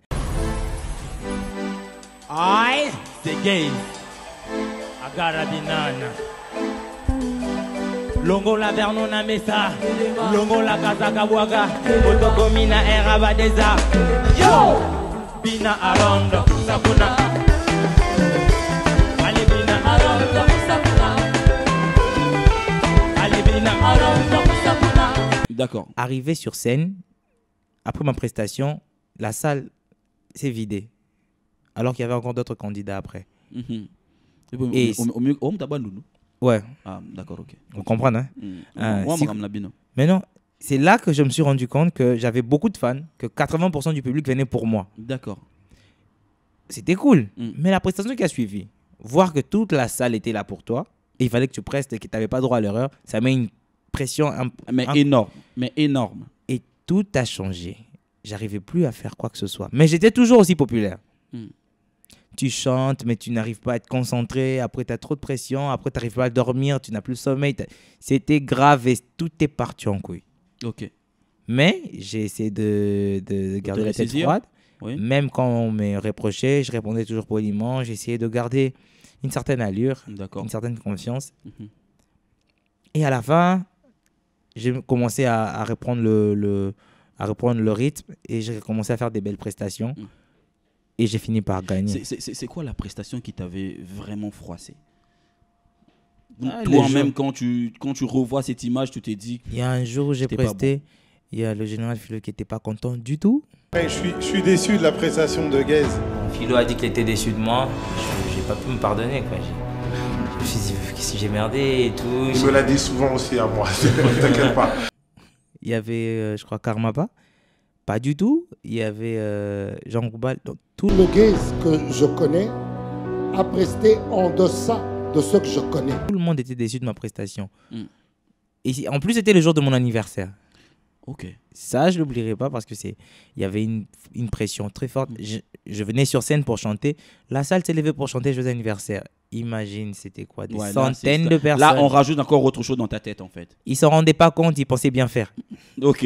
I, the game. I L'ongo la vernon la longola kazakabwaka otokomina erabadeza yo bina arondo sakuna ale bina arondo sakuna ale bina arondo d'accord arrivé sur scène après ma prestation la salle s'est vidée alors qu'il y avait encore d'autres candidats après mm -hmm. Et au, au, au, au Ouais. Ah, d'accord, ok. Vous comprenez, hein mmh. euh, ouais, Mais non, c'est là que je me suis rendu compte que j'avais beaucoup de fans, que 80% du public venait pour moi. D'accord. C'était cool. Mm. Mais la prestation qui a suivi, voir que toute la salle était là pour toi, il fallait que tu prestes et que tu n'avais pas droit à l'erreur, ça met une pression mais énorme. Mais énorme. Et tout a changé. J'arrivais plus à faire quoi que ce soit. Mais j'étais toujours aussi populaire. Mm tu chantes, mais tu n'arrives pas à être concentré. après tu as trop de pression, après tu n'arrives pas à dormir, tu n'as plus le sommeil. C'était grave et tout est parti en couille. Ok. Mais j'ai essayé de, de garder la tête froide. Même quand on me reprochait, je répondais toujours poliment, j'essayais de garder une certaine allure, une certaine confiance. Mhm. Et à la fin, j'ai commencé à, reprendre le, le, à reprendre le rythme et j'ai commencé à faire des belles prestations. Mhm et j'ai fini par gagner. C'est quoi la prestation qui t'avait vraiment froissé ah, Toi-même, quand tu, quand tu revois cette image, tu t'es dit... Il y a un jour où j'ai presté, il y a le général Philo qui n'était pas content du tout. je, suis, je suis déçu de la prestation de gaz Philo a dit qu'il était déçu de moi. J'ai pas pu me pardonner. Quoi. Je me suis dit, qu'est-ce que j'ai merdé et tout. Il me l'a dit souvent aussi à moi, t'inquiète pas. Il y avait, euh, je crois, Karma pas. Pas du tout. Il y avait euh, Jean Goubal. Donc, tout... Le ce que je connais a presté en deçà de ce que je connais. Tout le monde était déçu de ma prestation. Hmm. Et en plus, c'était le jour de mon anniversaire. Ok. Ça, je l'oublierai pas parce que c'est, il y avait une, une, pression très forte. Je, je, venais sur scène pour chanter. La salle s'est levée pour chanter jeux anniversaire. Imagine, c'était quoi Des centaines de personnes. Là, on rajoute encore autre chose dans ta tête, en fait. Ils s'en rendaient pas compte, ils pensaient bien faire. ok.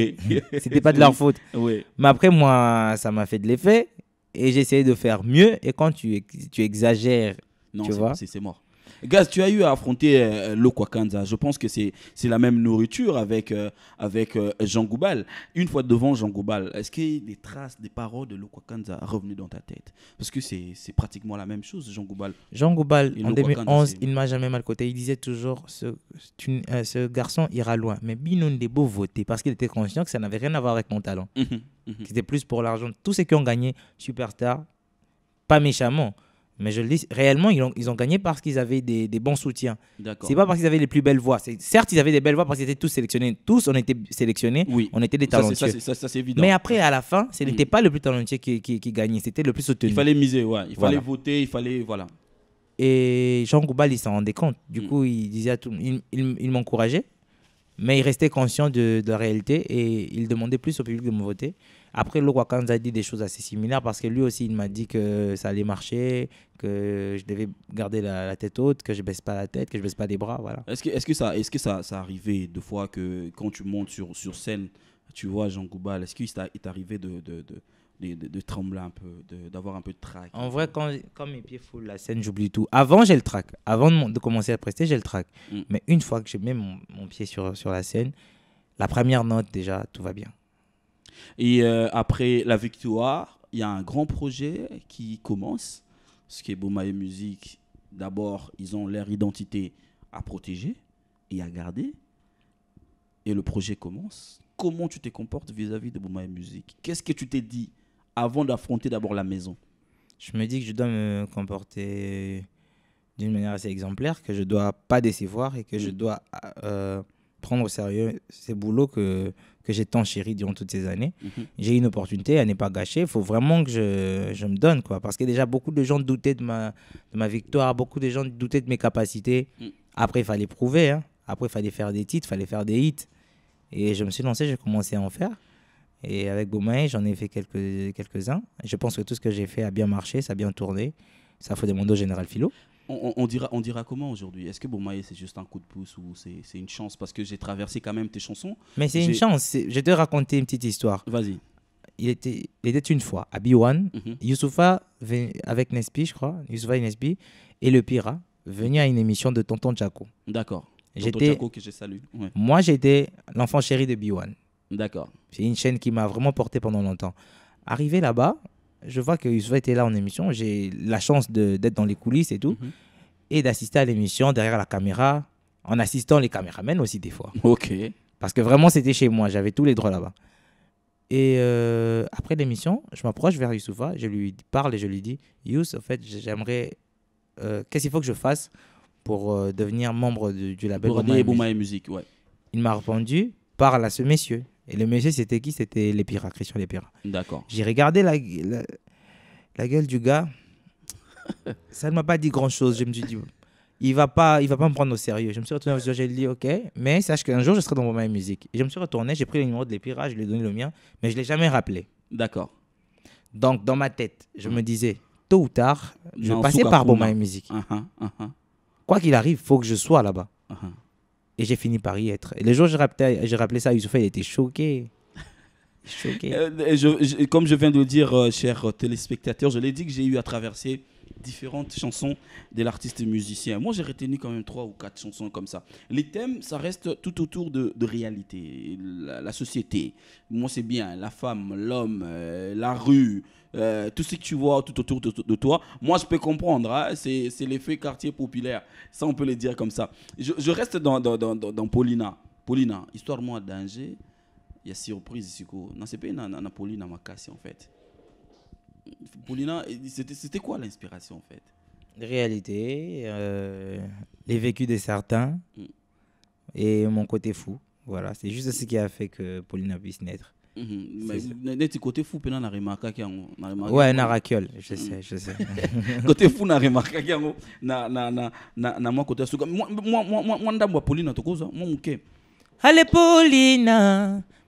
c'était pas de leur faute. Oui. Mais après, moi, ça m'a fait de l'effet et j'essayais de faire mieux. Et quand tu, tu exagères, tu vois, c'est mort. Gaz, tu as eu à affronter euh, euh l'Okwakanza. Je pense que c'est la même nourriture avec, euh, avec euh, Jean Goubal. Une fois devant Jean Goubal, est-ce qu'il y des traces, des paroles de l'Okwakanza revenues dans ta tête Parce que c'est pratiquement la même chose, Jean Goubal. Jean Goubal, en 2011, il ne m'a jamais mal côté. Il disait toujours ce, garçon ira loin. Mais Binon Debo votait parce qu'il était conscient que ça n'avait rien à voir avec mon talent. Mhm, mhm. C'était plus pour l'argent. Tous ceux qui ont gagné Superstar, pas méchamment. Mais je le dis, réellement, ils ont, ils ont gagné parce qu'ils avaient des, des, bons soutiens. C'est pas parce qu'ils avaient les plus belles voix. Certes, ils avaient des belles voix parce qu'ils étaient tous sélectionnés. Tous, on était sélectionnés. Oui. On était des talentueux. Ça, évident. Mais après, à la fin, ce hmm. n'était pas le plus talentueux qui, qui, gagnait. C'était le plus soutenu. Il fallait miser, Il fallait voter, il fallait. Voilà. Et Jean Goubal, il s'en rendait compte. Du hmm. coup, il disait à tout il m'encourageait. Mais il restait conscient de, la réalité et il demandait plus au public de me voter. Après, Kanza a dit des choses assez similaires parce que lui aussi, il m'a dit que ça allait marcher, que je devais garder la, tête haute, que je baisse pas la tête, que je baisse pas les bras. Voilà. Est-ce que, est -ce que, ça, est -ce que ça, ça arrivait deux fois que quand tu montes sur, sur scène, tu vois Jean Goubal, est-ce qu'il est arrivé de de, de, trembler un peu, d'avoir un peu de trac. En vrai, quand, quand mes pieds foulent la scène, j'oublie tout. Avant, j'ai le trac. Avant de, commencer à prester, j'ai le trac. Mm. Mais une fois que j'ai mis mon, pied sur, sur la scène, la première note, déjà, tout va bien. Et euh, après la victoire, il y a un grand projet qui commence. Ce qui est et Musique, d'abord, ils ont leur identité à protéger et à garder. Et le projet commence. Comment tu te comportes vis-à-vis de de et Musique Qu'est-ce que tu t'es dit avant d'affronter d'abord la maison Je me dis que je dois me comporter d'une manière assez exemplaire, que je dois pas décevoir et que je mm. dois euh, prendre au sérieux ces boulots que, que j'ai tant chéri durant toutes ces années. Mhm. J'ai une opportunité, elle n'est pas gâchée. Il faut vraiment que je, je, me donne, quoi. Parce que déjà, beaucoup de gens doutaient de ma, de ma victoire, beaucoup de gens doutaient de mes capacités. Mm. Après, il fallait prouver. Hein. Après, il fallait faire des titres, il fallait faire des hits. Et je me suis lancé, j'ai commencé à en faire. Et avec Boumaï, j'en ai fait quelques-uns. je pense que tout ce que j'ai fait a bien marché, ça a bien tourné. Ça faut demander au général Philo. On, dira, on dira comment aujourd'hui Est-ce que Boumaï, c'est juste un coup de pouce ou c'est une chance Parce que j'ai traversé quand même tes chansons. Mais c'est une chance. Je vais te raconter une petite histoire. Vas-y. Il était, une fois à Biwan, mm avec Nespi, je crois, Youssoufa et Nesbi et le Pira, venu à une émission de Tonton Jaco. D'accord. Tonton Jaco que je salue. Moi, j'étais l'enfant chéri de Biwan. D'accord. C'est une chaîne qui m'a vraiment porté pendant longtemps. Arrivé là-bas, je vois que Youssoufa était là en émission. J'ai la chance d'être dans les coulisses et tout. Mhm. Et d'assister à l'émission derrière la caméra, en assistant les caméramens aussi des fois. Ok. Parce que vraiment, c'était chez moi. J'avais tous les droits là-bas. Et euh, après l'émission, je m'approche vers Youssoufa. Je lui parle et je lui dis Youssou, en fait, j'aimerais. Euh, qu'est-ce qu'il faut que je fasse pour euh, devenir membre du label Bouma et Musique Il m'a répondu Parle à ce monsieur. Et le monsieur, c'était qui C'était les pirates, Christian les pirates. D'accord. J'ai regardé la, la, gueule du gars. ça ne m'a pas dit grand-chose. Je me suis dit, il va pas, il va pas me prendre au sérieux. Je me suis retourné, j'ai dit, ok, mais sache qu'un jour, je serai dans mon même musique. Et je me suis retourné, j'ai pris le numéro de les pirates, je lui ai donné le mien, mais je ne l'ai jamais rappelé. D'accord. Donc, dans ma tête, je me disais, tôt ou tard, je vais passer par Bomaï Music. Musique. Uh-huh, uh-huh. Quoi qu'il arrive, il faut que je sois là-bas. Uh-huh. Et j'ai fini par y être. Et le jour où j'ai rappelé, ça à Youssoufa, il était choqué. choqué. Euh, comme je viens de le dire, cher euh, chers euh, téléspectateurs, je l'ai dit que j'ai eu à traverser différentes chansons de l'artiste musicien. Moi, j'ai retenu quand même trois ou quatre chansons comme ça. Les thèmes, ça reste tout autour de, de réalité, la, société. Moi, c'est bien, la femme, l'homme, euh, la rue, euh, tout ce que tu vois tout autour de, de toi. Moi, je peux comprendre, hein. c'est l'effet quartier populaire. Ça, on peut le dire comme ça. Je, reste dans, dans, dans, dans, Paulina. Paulina, histoire moi danger, il y a surprise ici. Non, c'est pas une Paulina Makassi en fait. Paulina, c'était quoi l'inspiration en fait Réalité, euh, les vécus de certains mm. et mon côté fou. Voilà, c'est juste ce qui a fait que Paulina puisse naître. Mm-hmm. côté fou a ouais un je mm-hmm. sais je sais côté fou na na moi côté moi, moi, moi, paulina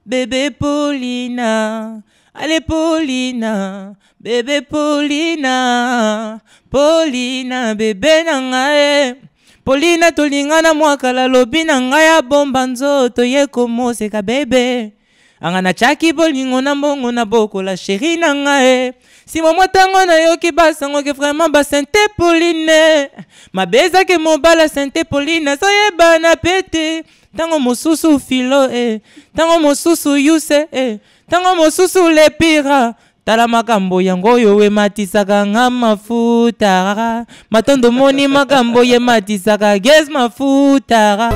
bébé Paulina. Allez Paulina, bébé Paulina, Paulina bébé na ngai. Paulina tolingana mwakala lobi na ngai abomba nzoto ye komoseka bebe. anga natyaki bolingo na mbongo na bokola sheri na ngai nsima mwa ntango nayoki basango ke vraimen basante pauline mabe ezaki mobala sante pauline azoyebana pe te ntango mosusu filo e eh. ntango mosusu yuse e eh. ntango mosusu lepira tala makambo yango oyo ematisaka nga mafutara matondo moni makambo yematisaka gese mafutara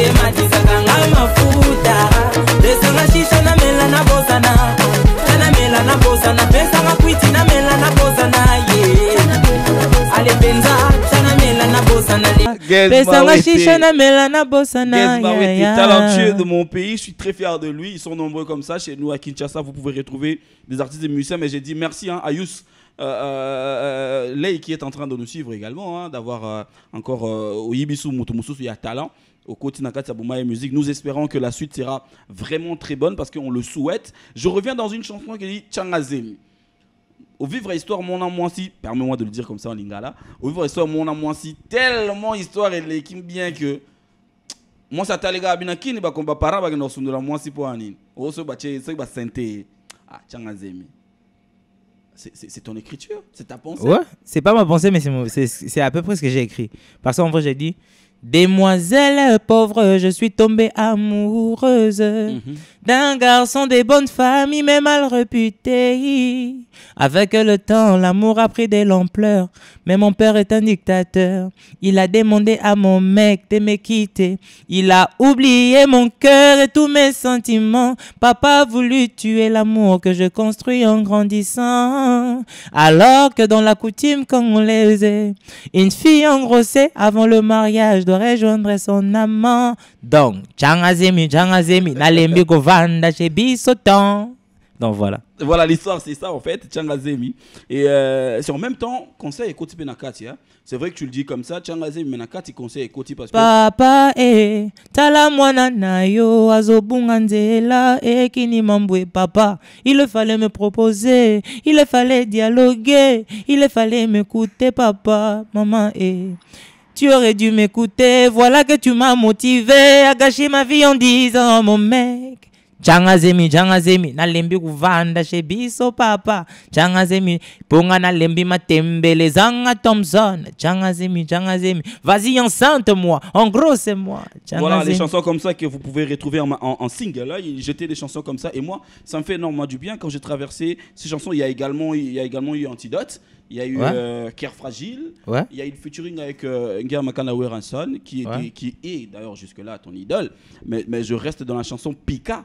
oyematisaka nga mafuta desanga shisha namela nabozana tanamela nabozana pesanga kwiti namela nabozana ye ale mpenza tanamela nabozana pesanga shisha namela nabozana talentueux de mon pays je suis très fier de lui ils sont nombreux comme ça chez nous à Kinshasa vous pouvez retrouver des artistes et musiciens mais j'ai dit merci hein, à Yous euh, euh, euh, euh Lei qui est en train de nous suivre également, hein, d'avoir euh, encore encore Oyibisu Mutumoussus, il y a talent au côté de Musique. Nous espérons que la suite sera vraiment très bonne parce qu'on le souhaite. Je reviens dans une chanson qui dit Changazemi. Au vivre histoire, mon amour si, permets-moi de le dire comme ça en lingala. Au vivre histoire, mon amour si, tellement histoire, et l'équipe bien que. Moi, ça t'a bah, va combattre bah, va pour c'est Ah, C'est ton écriture, c'est ta pensée. Ouais, c'est pas ma pensée, mais c'est à peu près ce que j'ai écrit. Parce qu'en vrai, j'ai dit, Demoiselle pauvre, je suis tombée amoureuse mm-hmm d'un garçon des bonnes familles mais mal réputé. Avec le temps, l'amour a pris de l'ampleur, mais mon père est un dictateur. Il a demandé à mon mec de me quitter. Il a oublié mon cœur et tous mes sentiments. Papa a voulu tuer l'amour que je construis en grandissant. Alors que dans la coutume est, une fille engrossée avant le mariage doit rejoindre son amant. Donc, banda Donc voilà. Voilà l'histoire, c'est ça en fait, Changazemi. Et euh, c'est en même temps, conseil Ekoti Penakati. Hein. C'est vrai que tu le dis comme ça, Tchangazemi Nakati, conseil Ekoti parce que. Papa, eh, tala mwana na yo, azobunga nzela, eh, kini mambwe, papa. Il fallait me proposer, il fallait dialoguer, il fallait m'écouter, papa, maman, et eh. Tu aurais dû m'écouter, voilà que tu m'as motivé à gâcher ma vie en disant, mon mec changazemi changazemi nalembi kuvanda shebiso papa changazemi ponga nalembi matembele zanga Thompson changazemi changazemi vas-y enceinte moi en gros c'est moi voilà les chansons comme ça que vous pouvez retrouver en, en, single hein. j'étais des chansons comme ça et moi ça me fait énormément du bien quand j'ai traversé ces chansons il y a également il y a également eu Antidote il y a eu ouais. Euh, Fragile. Il y a eu le featuring avec euh, Nga Makanawe Ranson, qui, ouais. qui, est d'ailleurs jusque-là ton idole. Mais, mais je reste dans la chanson Pika.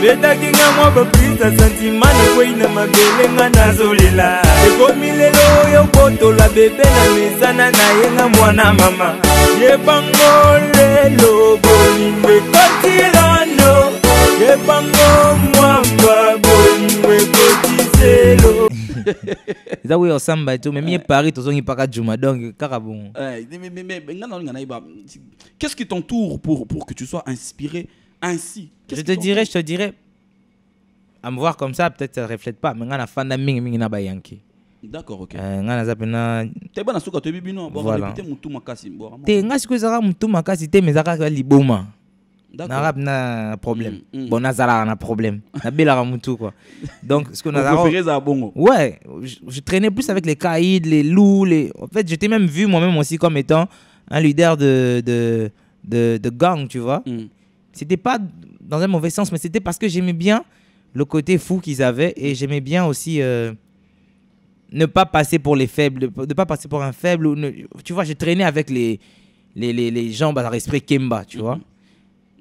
obetaki nga mwa baprise santima nakwei na mabele nga nazolela ekomi lelo oyo kotola bebe na mezana na ye nga mwana mama yebango lelo bolingo ekotilando yebango mwamba bolingo ekotiselo eza oyo osamba to memi ye paris tozongi mpaka juma donc kaka bongo eh, nga nalinga nayeba qu'est ce qui t'entoure pour, pour que tu sois inspiré ainsi. Je te dirais, je te dirais, à me voir comme ça, peut-être ça ne reflète pas, mais on a fan mingi mingi na ba Yankee. D'accord, ok. Euh, nga naza pena te bana suka toyebi bino voilà. te mutu makasi te nga sikoyo ezalaka mutu makasi te mais ezalaka liboma na rap na problème mm, mm. bon nazalaka na problème nabelaka mutu quoi donc ce qu'on a. que à bongo ouais je, je traînais plus avec les caïds les loups les en fait j'étais même vu moi-même aussi comme étant un leader de de de, de gang tu vois mm. C'était pas dans un mauvais sens, mais c'était parce que j'aimais bien le côté fou qu'ils avaient et j'aimais bien aussi euh, ne pas passer pour les faibles, ne pas passer pour un faible. Ou tu vois, j'ai traîné avec les, les, les, les gens dans respect Kemba, tu vois. Mhm.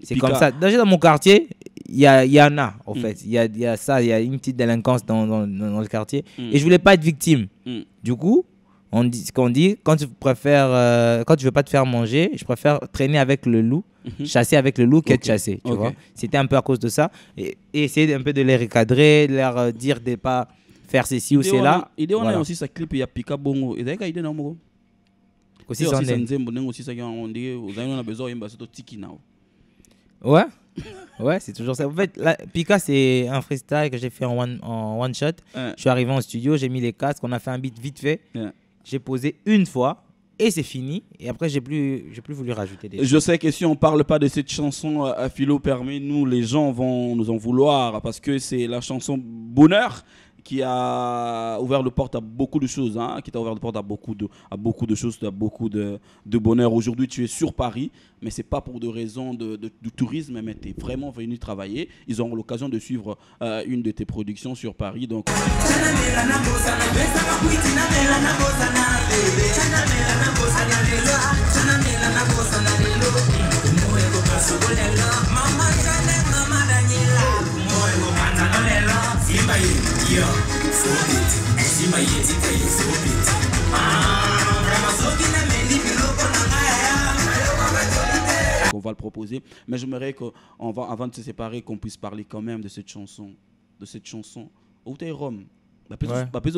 C'est comme ça. Déjà dans mon quartier, il y, en a, en mhm. fait. Il y a, y a, ça, il y a une petite délinquance dans, dans, le quartier. Mhm. Et je voulais pas être victime. Du coup, on dit ce qu'on dit quand tu préfères euh, quand tu veux pas te faire manger je préfère traîner avec le loup Mhm. Chasser avec le look, okay. être chassé. Tu okay. vois C'était un peu à cause de ça. Et, et, essayer un peu de les recadrer, leur euh, dire de pas faire ceci ou cela. Il voilà. y a aussi sa clip, il y a Pika Bongo. Et d'ailleurs, il y a aussi on nzembo ndenge aussi saki on dit vous avez on a besoin yemba surtout tiki now ouais ouais c'est toujours ça en fait la, Pika c'est un freestyle que j'ai fait en one, en one shot ouais. je suis arrivé en studio j'ai mis les casques on a fait un beat vite fait ouais. j'ai posé une fois et c'est fini. Et après, j'ai plus, j'ai plus voulu rajouter des. Je sais que si on parle pas de cette chanson euh, à Philo permet, nous les gens vont nous en vouloir parce que c'est la chanson bonheur qui a ouvert le porte à beaucoup de choses, hein, qui t'a ouvert le porte à beaucoup de, à beaucoup de choses, as beaucoup de, bonheur. Aujourd'hui, tu es sur Paris, mais c'est pas pour des raisons de, tourisme, mais tu es vraiment venu travailler. Ils auront l'occasion de suivre euh, une de tes productions sur Paris. Donc on va le proposer mais j'aimerais qu'on va avant de se séparer qu'on puisse parler quand même de cette chanson de cette chanson où t'es Rome bah plus bah plus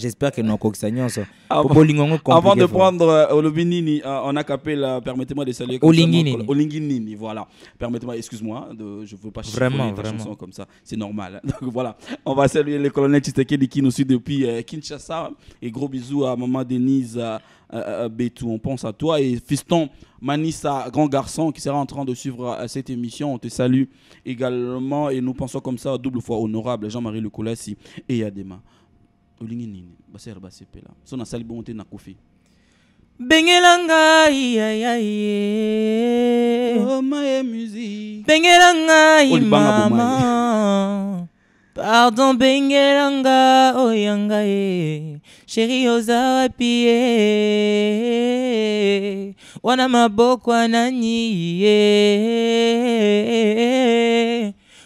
j'espère que nakokisa nyonso avant de prendre euh, on a euh, en la permettez-moi de saluer olingi nini voilà permettez-moi excuse-moi je veux pas vraiment vraiment chanson comme ça c'est normal hein. donc voilà on va saluer les colonel Tshisekedi qui nous suit depuis euh, Kinshasa et gros bisous à maman Denise Betou on pense à toi et fiston Manissa grand garçon qui sera en train de suivre cette émission on te salue également et nous pensons comme ça double fois honorable Jean-Marie Lecolassi et ya dema olingi nini basere basepela so nasali bongo te nakufi bengela ngai ayaye omaye musi bengela ngai oh, mama pardon bengela nga oya ngai sheri oza wapi ye wana maboko anani ye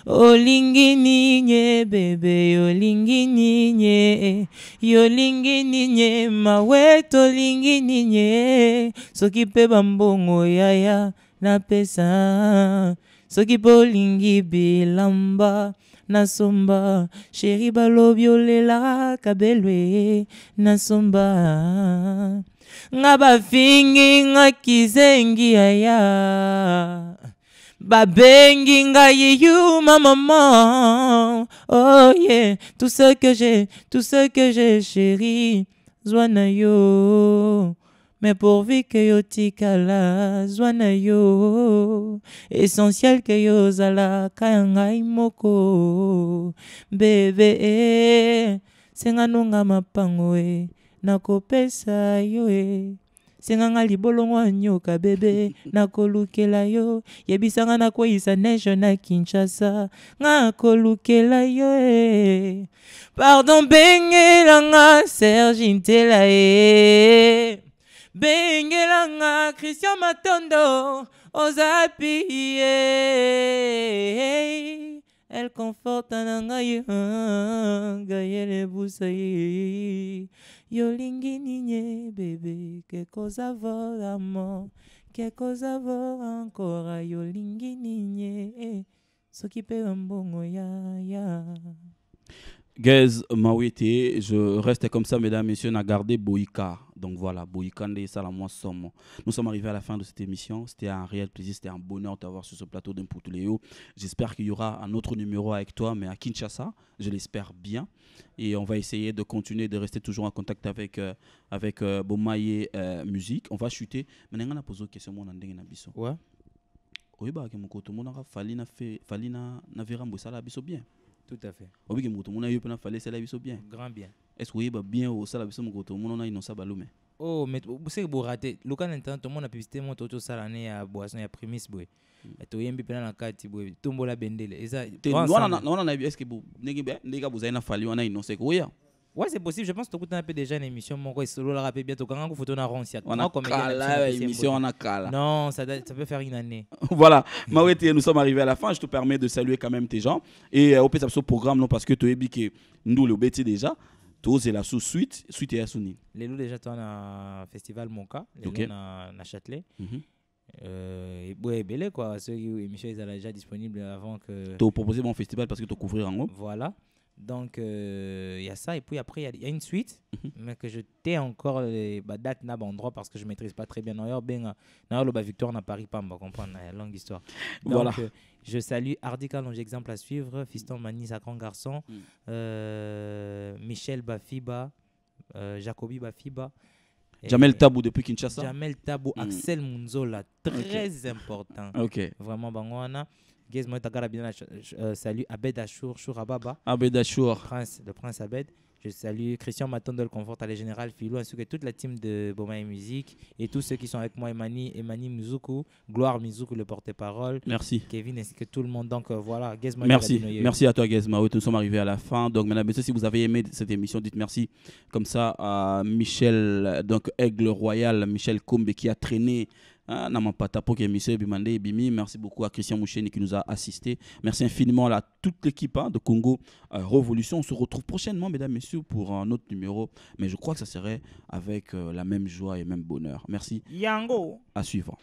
olingi ninye bebe yolingi ninye yolingi ninye mawe tolingi ninye soki mpe bambongo yaya napesa soki mpe olingi bilamba nasomba sheri balobi olelaka belwe nasomba nga bafingi nga kizengi yaya Babengi ngai you ma maman Oh yeah Tout ce que j'ai, tout ce que j'ai chéri na yo mais pourvu que yo tikala na yo essentiel que yo zala ngai moko bebe eh, nunga na pangoué. Eh. nakopesa yo eh senganga libolongo anyoka bebe nakolukela yo yebisanga nakweyisa neige na kinshasa ngakolukela yo e pardon bengelanga serge ntela e bengelanga christian matondo ozapi eh. elle conforte nanga ye ngayele yolingi ninye bebe kekoza vola mo kekoza vola ankora yolingi ninye eh, soki mpe ya mbongo yaya Gaz Mawete, je reste comme ça, mesdames, messieurs, on a gardé Boïka. Donc voilà, Boïka moi Somme. Nous sommes arrivés à la fin de cette émission. C'était un réel plaisir, c'était un bonheur de t'avoir sur ce plateau d'Imputuléo. J'espère qu'il y aura un autre numéro avec toi, mais à Kinshasa, je l'espère bien. Et on va essayer de continuer de rester toujours en contact avec, euh, avec euh, euh, Musique. On va chuter. Maintenant, on a posé une question, mon Ouais. Oui, bah, mon koto, mon fali na mboussala biso bien tout à fait moto muna fallait bien grand bien est ce que avez bien au na balou balume oh mais boseki tout le monde a publicité visiter to tosala à à boisson à prémisse boye hmm. toyembi mpena na kati tombola bendele eza vous avez fali non c'est Ouais, c'est possible. Je pense que tu as un peu déjà une émission. Mon quoi, solo la rappelle bientôt. Quand on a photo na ronci. On a une émission, on a Non, ça, ça peut faire une année. voilà. nous sommes arrivés à la fin. Je te permets de saluer quand même tes gens. Et euh, au ce programme, non, parce que tu es biqué nous le bêtis déjà. Tu oses la sous suite, suite et à Souni. Les loups déjà, tu as festival Monka. Les okay. loups, Châtelet. Mhm. Euh, ouais, belé quoi. Ceux qui émission, ils étaient déjà disponibles avant que. Tu as proposé mon festival parce que tu couvrir en haut. Voilà. Donc, euh, il y a ça. Et puis après, il y, a une suite, mhm. mais que je t'ai encore les bah, dates droit parce que je ne maîtrise pas très bien. D'ailleurs, ben, le bah, victoire n'a pas on pas, comprendre, hein, longue histoire. Donc, euh, je salue Hardy Calonge, exemple à suivre, Fiston Mani, sa grand garçon, mm. euh, Michel Bafiba, Jacobi Bafiba. Jamel Tabou depuis Kinshasa. Jamel Tabou, mm. Axel Munzola, très important. Ok. Vraiment, Bangwana je euh, salue Abed Achour, Chourababa. Abed Achour. Le prince, Abed. Je salue Christian Matondel, Confort, à Général Philou, ainsi que toute la team de Boma et Musique et tous ceux qui sont avec moi, Emani, Emani Mizuku, Gloire Mizuku, le porte-parole. Merci. Kevin, ainsi que tout le monde. Donc euh, voilà, Merci. Merci à toi, Gezma. Oui, nous sommes arrivés à la fin. Donc, mesdames et messieurs, si vous avez aimé cette émission, dites merci comme ça à Michel, donc Aigle Royal, Michel Combe, qui a traîné Hein, merci beaucoup à Christian Moucheni qui nous a assisté. Merci infiniment à toute l'équipe hein, de Congo euh, Révolution. On se retrouve prochainement, mesdames, messieurs, pour un autre numéro. Mais je crois que ça serait avec euh, la même joie et même bonheur. Merci. Yango. À suivre.